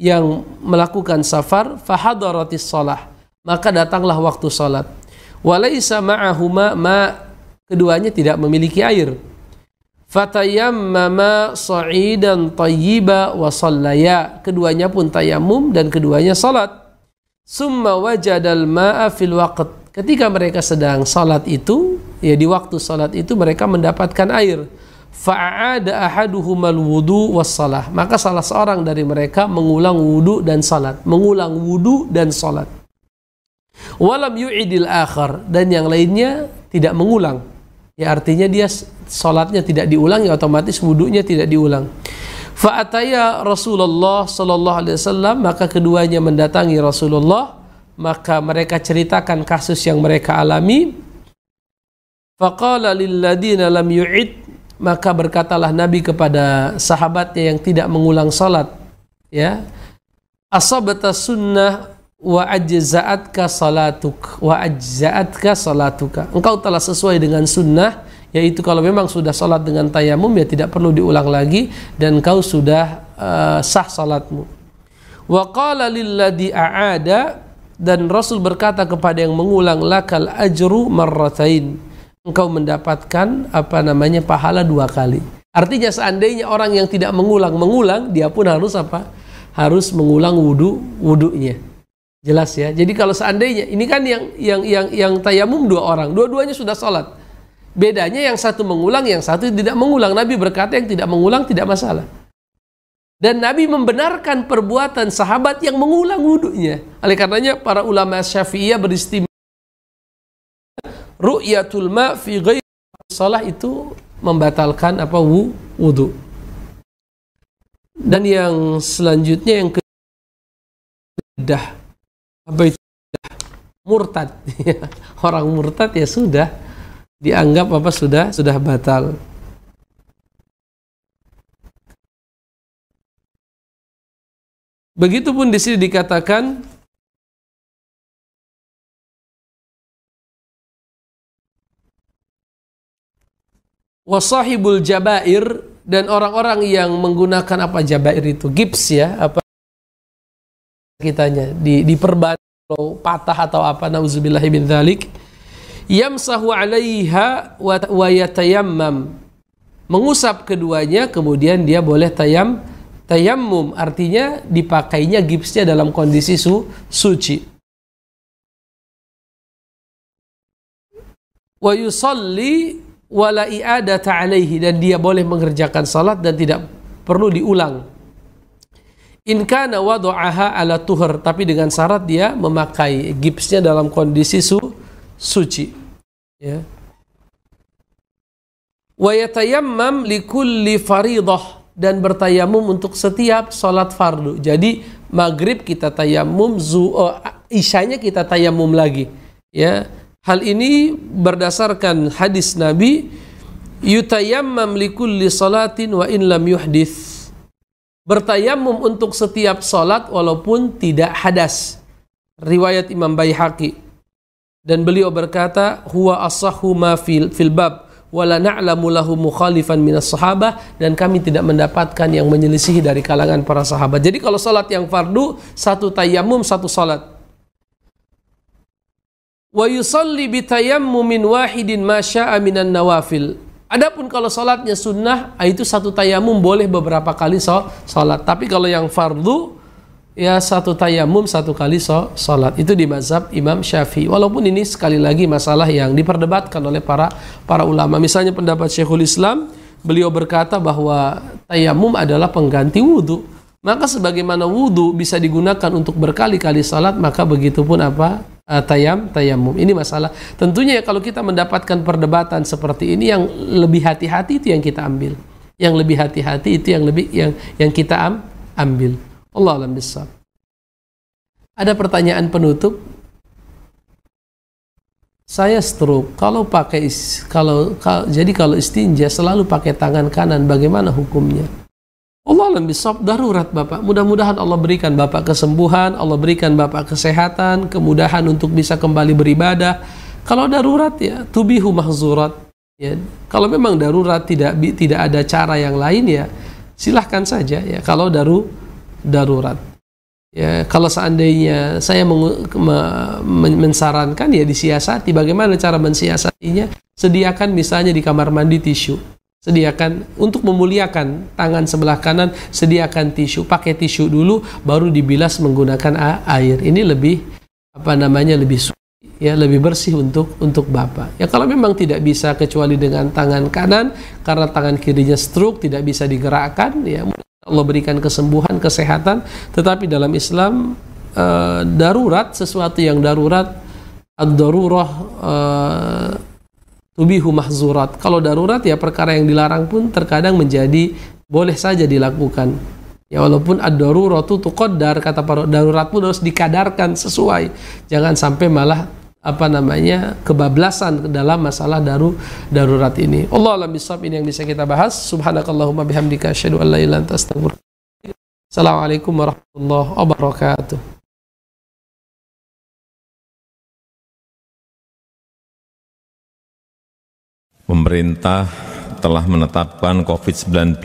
Speaker 2: yang melakukan safar fahadaratis salah maka datanglah waktu salat walaisa ma'ahuma ma keduanya tidak memiliki air fatayammama sa'idan tayyiba wa sallaya keduanya pun tayamum dan keduanya salat summa wajadal ma'a fil waqt ketika mereka sedang salat itu ya di waktu salat itu mereka mendapatkan air fa'ada al wudu was salah maka salah seorang dari mereka mengulang wudu dan salat mengulang wudu dan salat walam yu'idil akhar dan yang lainnya tidak mengulang ya artinya dia salatnya tidak diulang ya otomatis wudunya tidak diulang Fa'ataya Rasulullah sallallahu alaihi wasallam maka keduanya mendatangi Rasulullah maka mereka ceritakan kasus yang mereka alami. Faqala lilladina lam yu'id maka berkatalah Nabi kepada sahabatnya yang tidak mengulang salat ya. Asabata sunnah wa ajza'atka salatuk wa ajza'atka salatuka. Engkau telah sesuai dengan sunnah yaitu kalau memang sudah sholat dengan tayamum ya tidak perlu diulang lagi dan kau sudah uh, sah sholatmu wa qala lilladhi a'ada dan Rasul berkata kepada yang mengulang lakal ajru marratain engkau mendapatkan apa namanya pahala dua kali artinya seandainya orang yang tidak mengulang mengulang dia pun harus apa harus mengulang wudhu wudhunya jelas ya jadi kalau seandainya ini kan yang yang yang yang tayamum dua orang dua-duanya sudah sholat Bedanya yang satu mengulang, yang satu tidak mengulang. Nabi berkata yang tidak mengulang tidak masalah. Dan Nabi membenarkan perbuatan sahabat yang mengulang wudhunya. Oleh karenanya para ulama syafi'iyah beristimewa. ru'yatul ma fi salah itu membatalkan apa wudhu. Dan yang selanjutnya yang kedua. apa itu murtad. orang murtad ya sudah dianggap apa sudah sudah batal.
Speaker 1: Begitupun di sini dikatakan wasahibul jabair dan
Speaker 2: orang-orang yang menggunakan apa jabair itu gips ya apa kitanya di diperban patah atau apa nauzubillahi min dzalik yamsahu 'alaiha wa yatayammam. Mengusap keduanya kemudian dia boleh tayam tayammum artinya dipakainya gipsnya dalam kondisi su, suci. Wa yusalli wala i'adata 'alaihi dan dia boleh mengerjakan salat dan tidak perlu diulang. In kana wada'aha ala tuhur tapi dengan syarat dia memakai gipsnya dalam kondisi su, suci ya wa yatayammam li kulli faridah dan bertayamum untuk setiap sholat fardu. Jadi maghrib kita tayamum, zu, oh, isyanya kita tayamum lagi. Ya, hal ini berdasarkan hadis Nabi yutayammam li kulli salatin wa in lam yuhdith. Bertayamum untuk setiap sholat walaupun tidak hadas. Riwayat Imam Baihaqi dan beliau berkata huwa asahu ma fil, fil bab wala na'lamu lahu mukhalifan minas sahabah dan kami tidak mendapatkan yang menyelisih dari kalangan para sahabat. Jadi kalau salat yang fardu satu tayamum satu salat. Wa yusalli bi tayammumin wahidin ma syaa'a minan nawafil. Adapun kalau salatnya sunnah ah, itu satu tayamum boleh beberapa kali salat, tapi kalau yang fardu ya satu tayamum satu kali so, salat itu di mazhab Imam Syafi'i walaupun ini sekali lagi masalah yang diperdebatkan oleh para para ulama misalnya pendapat Syekhul Islam beliau berkata bahwa tayamum adalah pengganti wudhu maka sebagaimana wudhu bisa digunakan untuk berkali-kali salat maka begitu pun apa eh, tayam tayamum ini masalah tentunya ya kalau kita mendapatkan perdebatan seperti ini yang lebih hati-hati itu yang kita ambil yang lebih hati-hati itu yang lebih yang yang kita ambil Allah alam bisab. Ada pertanyaan penutup. Saya stroke. Kalau pakai kalau, kalau jadi kalau istinja selalu pakai tangan kanan, bagaimana hukumnya? Allah alam bisab darurat Bapak. Mudah-mudahan Allah berikan Bapak kesembuhan, Allah berikan Bapak kesehatan, kemudahan untuk bisa kembali beribadah. Kalau darurat ya, tubihu mahzurat. Ya, kalau memang darurat tidak tidak ada cara yang lain ya, silahkan saja ya. Kalau daru darurat. Ya, kalau seandainya saya mensarankan ya disiasati. Bagaimana cara mensiasatinya? Sediakan misalnya di kamar mandi tisu. Sediakan untuk memuliakan tangan sebelah kanan, sediakan tisu. Pakai tisu dulu, baru dibilas menggunakan air. Ini lebih apa namanya lebih suci, ya lebih bersih untuk untuk bapak. Ya kalau memang tidak bisa kecuali dengan tangan kanan karena tangan kirinya stroke tidak bisa digerakkan, ya Allah berikan kesembuhan, kesehatan, tetapi dalam Islam e, darurat sesuatu yang darurat ad-darurah e, tubihu mahzurat. Kalau darurat ya perkara yang dilarang pun terkadang menjadi boleh saja dilakukan. Ya walaupun ad darurah itu kata para darurat pun harus dikadarkan sesuai. Jangan sampai malah apa namanya kebablasan dalam masalah daru darurat ini. Allah alam bisab ini yang bisa kita bahas. Subhanakallahumma bihamdika
Speaker 1: asyhadu an la ilaha illa anta Assalamualaikum warahmatullahi wabarakatuh. Pemerintah telah menetapkan COVID-19